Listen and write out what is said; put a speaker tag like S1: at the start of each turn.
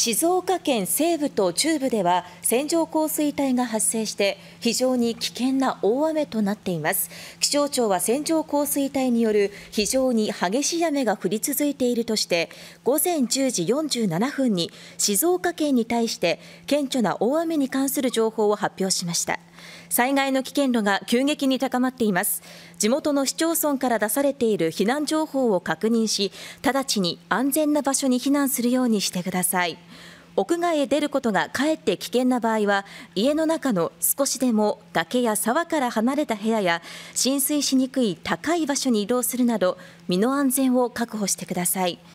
S1: 静岡県西部と中部では線状降水帯が発生して非常に危険な大雨となっています気象庁は線状降水帯による非常に激しい雨が降り続いているとして午前10時47分に静岡県に対して顕著な大雨に関する情報を発表しました災害の危険度が急激に高まっています地元の市町村から出されている避難情報を確認し直ちに安全な場所に避難するようにしてください屋外へ出ることがかえって危険な場合は家の中の少しでも崖や沢から離れた部屋や浸水しにくい高い場所に移動するなど身の安全を確保してください